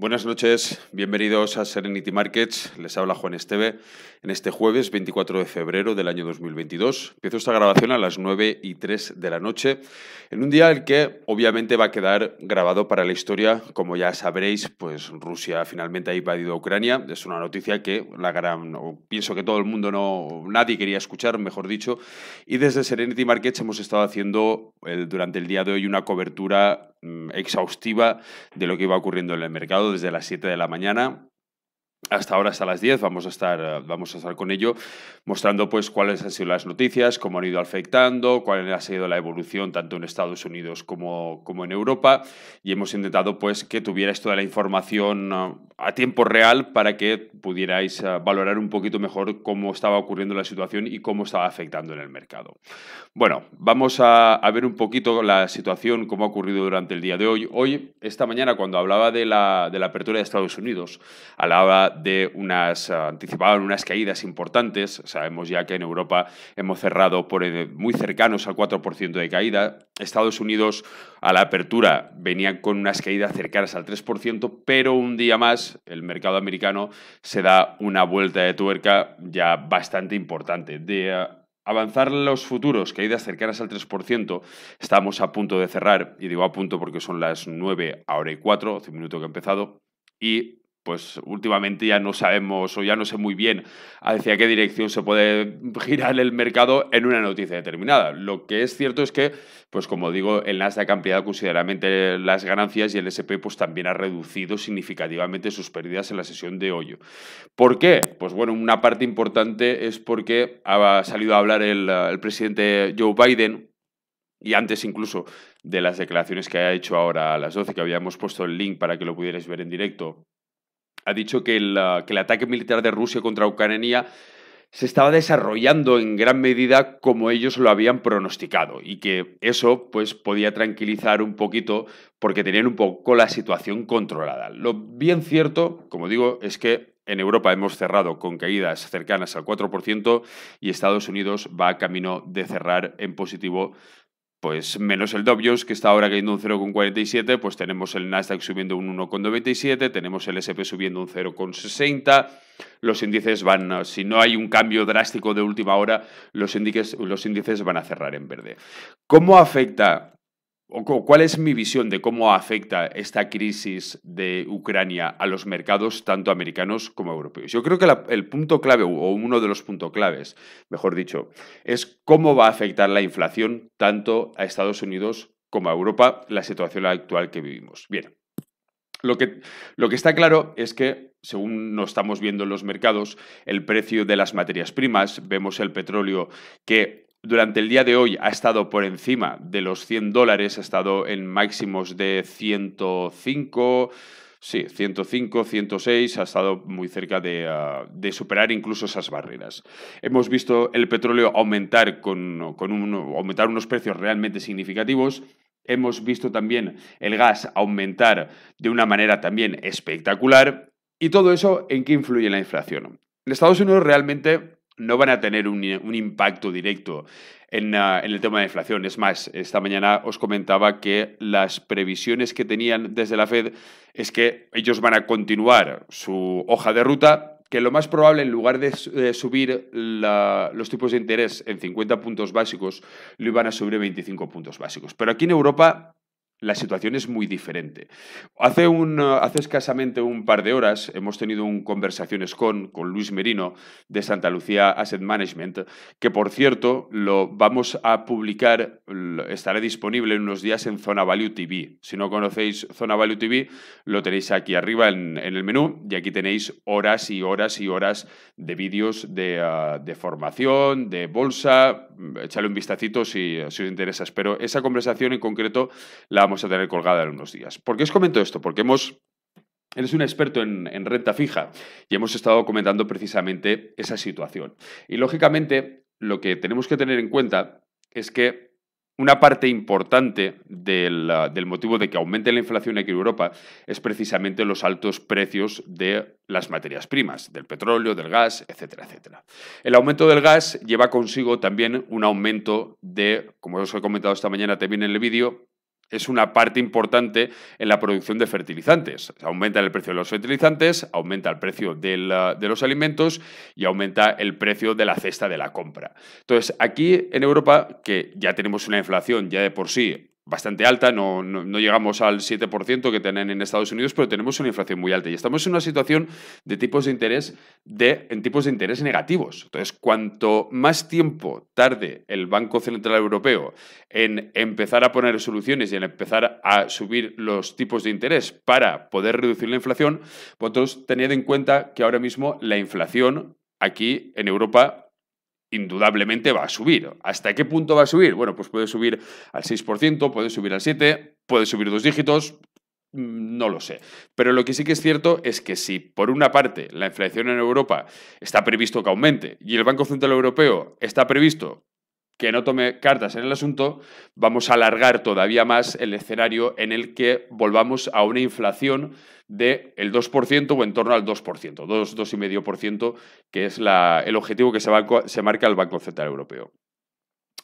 Buenas noches, bienvenidos a Serenity Markets. Les habla Juan Esteve. En este jueves 24 de febrero del año 2022 empiezo esta grabación a las 9 y 3 de la noche, en un día el que obviamente va a quedar grabado para la historia. Como ya sabréis, pues Rusia finalmente ha invadido Ucrania. Es una noticia que la gran, pienso que todo el mundo no, nadie quería escuchar, mejor dicho. Y desde Serenity Markets hemos estado haciendo durante el día de hoy una cobertura Mm, exhaustiva de lo que iba ocurriendo en el mercado desde las 7 de la mañana hasta ahora, hasta las 10, vamos a estar, eh, vamos a estar con ello, mostrando pues cuáles han sido las noticias, cómo han ido afectando, cuál ha sido la evolución tanto en Estados Unidos como, como en Europa. Y hemos intentado pues que tuvierais toda la información eh, a tiempo real para que pudierais eh, valorar un poquito mejor cómo estaba ocurriendo la situación y cómo estaba afectando en el mercado. Bueno, vamos a, a ver un poquito la situación, cómo ha ocurrido durante el día de hoy. Hoy, esta mañana, cuando hablaba de la, de la apertura de Estados Unidos, hablaba de unas, eh, anticipaban unas caídas importantes, sabemos ya que en Europa hemos cerrado por eh, muy cercanos al 4% de caída, Estados Unidos a la apertura venían con unas caídas cercanas al 3%, pero un día más el mercado americano se da una vuelta de tuerca ya bastante importante. De eh, avanzar los futuros, caídas cercanas al 3%, estamos a punto de cerrar, y digo a punto porque son las 9 ahora y 4, hace un minuto que he empezado, y pues últimamente ya no sabemos o ya no sé muy bien hacia qué dirección se puede girar el mercado en una noticia determinada. Lo que es cierto es que, pues como digo, el Nasdaq ha ampliado considerablemente las ganancias y el S&P pues también ha reducido significativamente sus pérdidas en la sesión de hoy. ¿Por qué? Pues bueno, una parte importante es porque ha salido a hablar el, el presidente Joe Biden y antes incluso de las declaraciones que ha hecho ahora a las 12, que habíamos puesto el link para que lo pudierais ver en directo ha dicho que el, ah, que el ataque militar de Rusia contra Ucrania se estaba desarrollando en gran medida como ellos lo habían pronosticado y que eso pues podía tranquilizar un poquito porque tenían un poco la situación controlada. Lo bien cierto, como digo, es que en Europa hemos cerrado con caídas cercanas al 4% y Estados Unidos va a camino de cerrar en positivo pues menos el Dow que está ahora cayendo un 0,47, pues tenemos el Nasdaq subiendo un 1,97, tenemos el SP subiendo un 0,60. Los índices van, si no hay un cambio drástico de última hora, los los índices van a cerrar en verde. ¿Cómo afecta cuál es mi visión de cómo afecta esta crisis de Ucrania a los mercados tanto americanos como europeos. Yo creo que el punto clave, o uno de los puntos claves, mejor dicho, es cómo va a afectar la inflación tanto a Estados Unidos como a Europa la situación actual que vivimos. Bien, lo que, lo que, está claro es que, según nos estamos viendo en los mercados, el precio de las materias primas, vemos el petróleo que durante el día de hoy ha estado por encima de los 100 dólares, ha estado en máximos de 105. Sí, 105, 106 ha estado muy cerca ah, de, superar incluso esas barreras. Hemos visto el petróleo aumentar, con, aumentar unos precios realmente significativos. Hemos visto también el gas aumentar de una manera también espectacular. ¿Y todo eso en qué influye la inflación? En Estados Unidos realmente no van a tener un, impacto directo ah, en, el tema de inflación. Es más, esta mañana os comentaba que las previsiones que tenían desde la Fed es que ellos van a continuar su hoja de ruta, que lo más probable, en lugar de, subir los tipos de interés en 50 puntos básicos, lo iban a subir en 25 puntos básicos. Pero aquí en Europa la situación es muy diferente. Hace, un, hace escasamente un par de horas hemos tenido un conversaciones con, con Luis Merino de Santa Lucía Asset Management, que por cierto lo vamos a publicar, estará disponible en unos días en Zona Value TV. Si no conocéis Zona Value TV, lo tenéis aquí arriba en, en el menú y aquí tenéis horas y horas y horas de vídeos de, ah, de formación, de bolsa. échale un vistacito si, os interesa. Pero esa conversación en concreto la vamos a tener colgada en unos días. ¿Por qué os comento esto? Porque hemos Eres un experto en, renta fija y hemos estado comentando precisamente esa situación. Y lógicamente lo que tenemos que tener en cuenta es que una parte importante del, ah, del motivo de que aumente la inflación aquí en Europa es precisamente los altos precios de las materias primas, del petróleo, del gas, etcétera, etcétera. El aumento del gas lleva consigo también un aumento de, como os he comentado esta mañana también en el vídeo, es una parte importante en la producción de fertilizantes. Aumenta el precio de los fertilizantes, aumenta el precio ah, de los alimentos y aumenta el precio de la cesta de la compra. Entonces, aquí en Europa, que ya tenemos una inflación ya de por sí bastante alta, no, no, llegamos al 7% que tienen en Estados Unidos, pero tenemos una inflación muy alta y estamos en una situación de tipos de interés de, en tipos de interés negativos. Entonces, cuanto más tiempo tarde el Banco Central Europeo en empezar a poner soluciones y en empezar a subir los tipos de interés para poder reducir la inflación, vosotros tened en cuenta que ahora mismo la inflación aquí en Europa indudablemente va a subir. ¿Hasta qué punto va a subir? Bueno, pues puede subir al 6%, puede subir al 7%, puede subir dos dígitos, mm, no lo sé. Pero lo que sí que es cierto es que si, por una parte, la inflación en Europa está previsto que aumente y el Banco Central Europeo está previsto que no tome cartas en el asunto, vamos a alargar todavía más el escenario en el que volvamos a una inflación del 2% o en torno al 2%, 2-2,5%, que es la, el objetivo que se, se marca el Banco Central Europeo.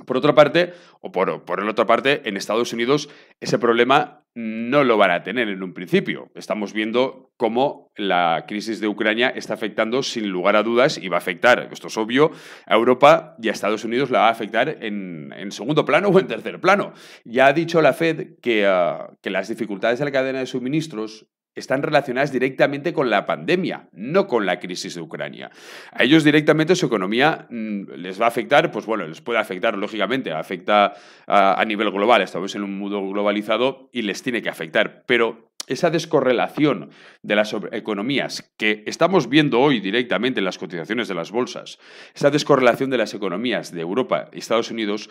Por otra parte, o por, otra parte, en Estados Unidos ese problema no lo van a tener en un principio. Estamos viendo cómo la crisis de Ucrania está afectando sin lugar a dudas y va a afectar, esto es obvio, a Europa y a Estados Unidos la va a afectar en, segundo plano o en tercer plano. Ya ha dicho la Fed que, ah, que las dificultades de la cadena de suministros están relacionadas directamente con la pandemia, no con la crisis de Ucrania. A ellos directamente su economía mm, les va a afectar, pues bueno, les puede afectar, lógicamente, afecta a, nivel global, estamos en un mundo globalizado y les tiene que afectar, pero esa descorrelación de las economías que estamos viendo hoy directamente en las cotizaciones de las bolsas, esa descorrelación de las economías de Europa y Estados Unidos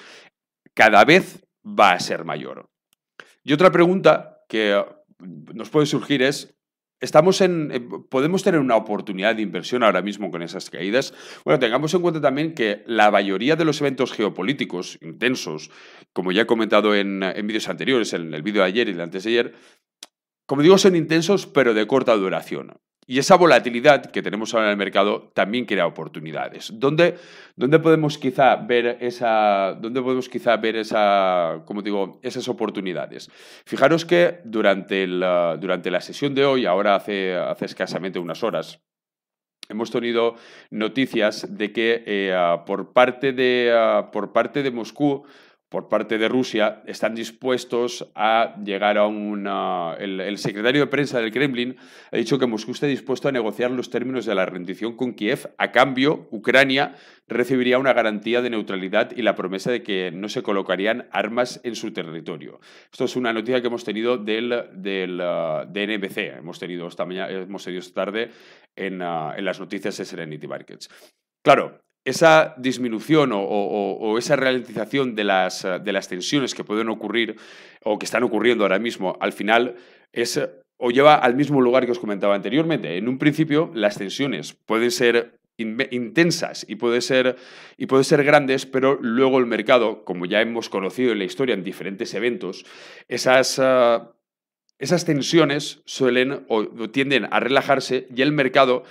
cada vez va a ser mayor. Y otra pregunta que nos puede surgir es Estamos en, eh, podemos tener una oportunidad de inversión ahora mismo con esas caídas. Bueno, tengamos en cuenta también que la mayoría de los eventos geopolíticos intensos, como ya he comentado en, en vídeos anteriores, en el vídeo de ayer y el antes de ayer, como digo, son intensos pero de corta duración. Y esa volatilidad que tenemos ahora en el mercado también crea oportunidades. ¿Dónde, dónde podemos quizá ver esa, dónde podemos quizá ver esa, como digo, esas oportunidades? Fijaros que durante la, durante la sesión de hoy, ahora hace, hace escasamente unas horas, Hemos tenido noticias de que eh, por, parte de, por parte de Moscú por parte de Rusia están dispuestos a llegar a una... El, secretario de prensa del Kremlin ha dicho que Moscú está dispuesto a negociar los términos de la rendición con Kiev. A cambio, Ucrania recibiría una garantía de neutralidad y la promesa de que no se colocarían armas en su territorio. Esto es una noticia que hemos tenido del, del ah, NBC. Hemos tenido esta, mañana, hemos tenido esta tarde en, ah, en las noticias de Serenity Markets. Claro, esa disminución o, esa ralentización de las, tensiones que pueden ocurrir o que están ocurriendo ahora mismo, al final es o lleva al mismo lugar que os comentaba anteriormente. En un principio, las tensiones pueden ser intensas y pueden ser, y ser grandes, pero luego el mercado, como ya hemos conocido en la historia en diferentes eventos, esas... Ah, esas tensiones suelen o tienden a relajarse y el mercado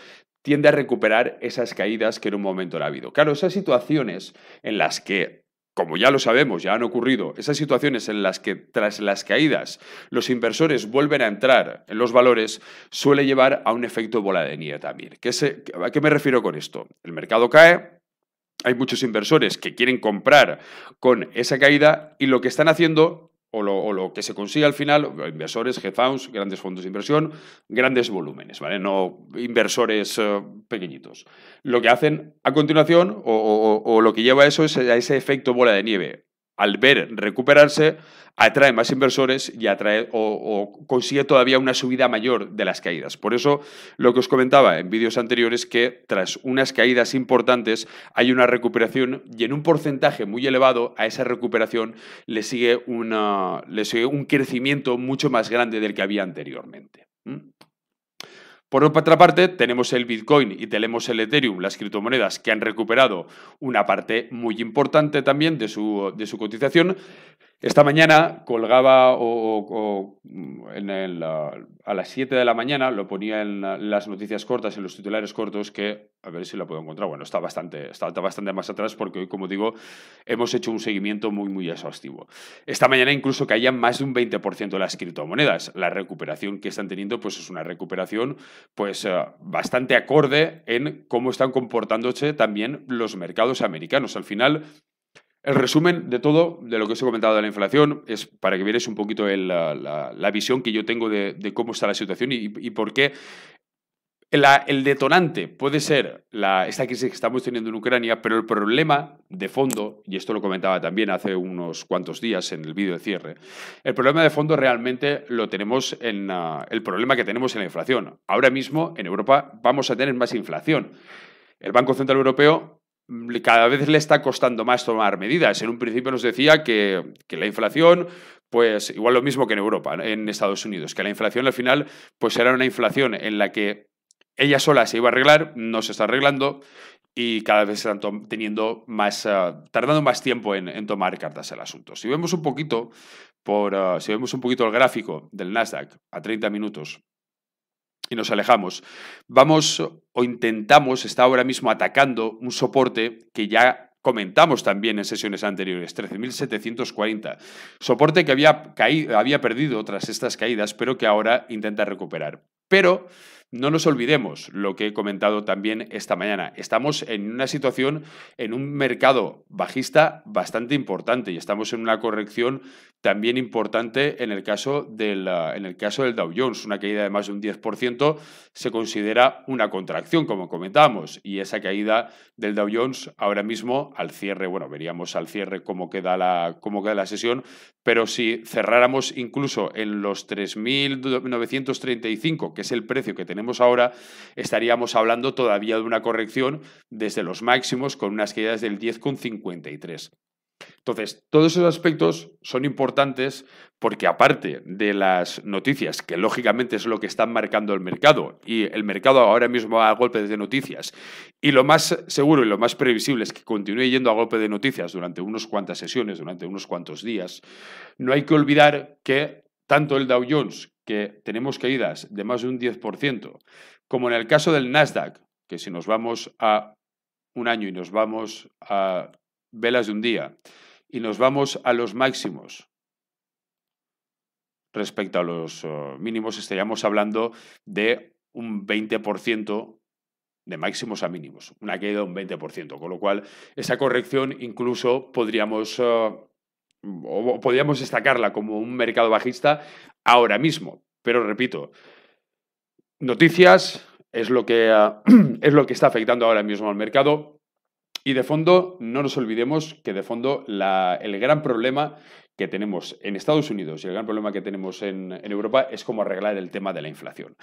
tiende a recuperar esas caídas que en un momento no ha habido. Claro, esas situaciones en las que como ya lo sabemos, ya han ocurrido esas situaciones en las que tras las caídas los inversores vuelven a entrar en los valores, suele llevar a un efecto bola de nieve también. ¿Qué ¿A qué me refiero con esto? El mercado cae, hay muchos inversores que quieren comprar con esa caída y lo que están haciendo o lo, que se consigue al final, inversores, funds grandes fondos de inversión, grandes volúmenes, ¿vale? No inversores eh, pequeñitos. Lo que hacen a continuación, o, o, lo que lleva a eso, es a ese efecto bola de nieve al ver recuperarse, atrae más inversores y o, consigue todavía una subida mayor de las caídas. Por eso, lo que os comentaba en vídeos anteriores, que tras unas caídas importantes hay una recuperación y en un porcentaje muy elevado a esa recuperación le sigue, sigue un crecimiento mucho más grande del que había anteriormente. ¿Mm? Por otra parte, tenemos el Bitcoin y tenemos el Ethereum, las criptomonedas que han recuperado una parte muy importante también de su, de su cotización, esta mañana colgaba o, mm, en a las 7 de la mañana, lo ponía en las noticias cortas, en los titulares cortos, que a ver si la puedo encontrar. Bueno, está bastante, está bastante más atrás porque hoy, como digo, hemos hecho un seguimiento muy, muy exhaustivo. Esta mañana incluso caían más de un 20% de las criptomonedas. La recuperación que están teniendo pues, es una recuperación pues, eh, bastante acorde en cómo están comportándose también los mercados americanos. Al final, el resumen de todo, de lo que os he comentado de la inflación, es para que vierais un poquito la, visión que yo tengo de, cómo está la situación y, por qué el detonante puede ser esta crisis que estamos teniendo en Ucrania, pero el problema de fondo, y esto lo comentaba también hace unos cuantos días en el vídeo de cierre, el problema de fondo realmente lo tenemos en ah, el problema que tenemos en la inflación. Ahora mismo en Europa vamos a tener más inflación. El Banco Central Europeo cada vez le está costando más tomar medidas. En un principio nos decía que, la inflación, pues igual lo mismo que en Europa, en Estados Unidos, que la inflación al final, pues era una inflación en la que ella sola se iba a arreglar, no se está arreglando y cada vez están teniendo más, ah, tardando más tiempo en, tomar cartas el asunto. Si vemos un poquito, por, ah, si vemos un poquito el gráfico del Nasdaq a 30 minutos, y nos alejamos. Vamos o intentamos, está ahora mismo atacando un soporte que ya comentamos también en sesiones anteriores, 13.740. Soporte que había, caído, había perdido tras estas caídas, pero que ahora intenta recuperar. Pero no nos olvidemos lo que he comentado también esta mañana. Estamos en una situación, en un mercado bajista bastante importante y estamos en una corrección también importante en el caso del, eh, en el caso del Dow Jones. Una caída de más de un 10% se considera una contracción, como comentábamos, y esa caída del Dow Jones ahora mismo al cierre, bueno, veríamos al cierre cómo queda la, cómo queda la sesión, pero si cerráramos incluso en los 3.935, que es el precio que tenemos, ahora, estaríamos hablando todavía de una corrección desde los máximos con unas caídas del 10,53. Entonces, todos esos aspectos son importantes porque aparte de las noticias, que lógicamente es lo que está marcando el mercado, y el mercado ahora mismo va a golpe de noticias, y lo más seguro y lo más previsible es que continúe yendo a golpe de noticias durante unas cuantas sesiones, durante unos cuantos días, no hay que olvidar que tanto el Dow Jones que tenemos caídas de más de un 10%, como en el caso del Nasdaq, que si nos vamos a un año y nos vamos a velas de un día y nos vamos a los máximos respecto a los oh, mínimos, estaríamos hablando de un 20% de máximos a mínimos, una caída de un 20%, con lo cual esa corrección incluso podríamos... Oh, o podríamos destacarla como un mercado bajista ahora mismo. Pero repito, noticias es lo que, es lo que está afectando ahora mismo al mercado. Y de fondo, no nos olvidemos que de fondo la, el gran problema que tenemos en Estados Unidos y el gran problema que tenemos en, Europa es cómo arreglar el tema de la inflación.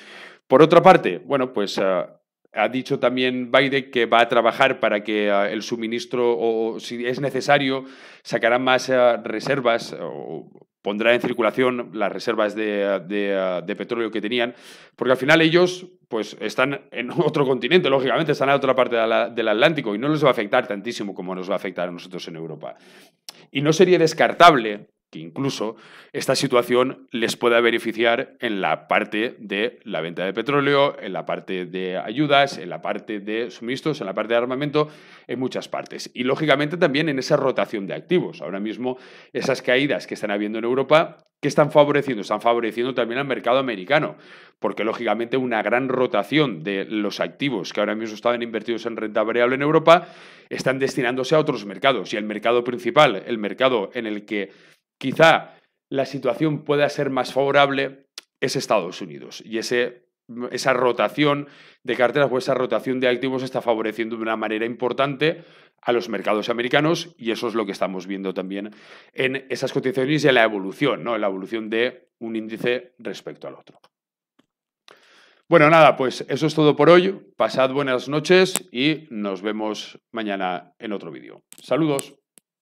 Por otra parte, bueno, pues eh, ha dicho también Biden que va a trabajar para que ah, el suministro, o si es necesario, sacará más ah, reservas o pondrá en circulación las reservas ah, de, petróleo que tenían, porque al final ellos pues, están en otro continente, lógicamente, están en otra parte del Atlántico y no les va a afectar tantísimo como nos va a afectar a nosotros en Europa. Y no sería descartable que incluso esta situación les pueda beneficiar en la parte de la venta de petróleo, en la parte de ayudas, en la parte de suministros, en la parte de armamento, en muchas partes. Y lógicamente también en esa rotación de activos. Ahora mismo esas caídas que están habiendo en Europa, ¿qué están favoreciendo? Están favoreciendo también al mercado americano, porque lógicamente una gran rotación de los activos que ahora mismo estaban invertidos en renta variable en Europa están destinándose a otros mercados. Y el mercado principal, el mercado en el que quizá la situación pueda ser más favorable es Estados Unidos y ese, esa rotación de carteras o esa rotación de activos está favoreciendo de una manera importante a los mercados americanos y eso es lo que estamos viendo también en esas cotizaciones y en la evolución, ¿no? en la evolución de un índice respecto al otro. Bueno, nada, pues eso es todo por hoy. Pasad buenas noches y nos vemos mañana en otro vídeo. Saludos.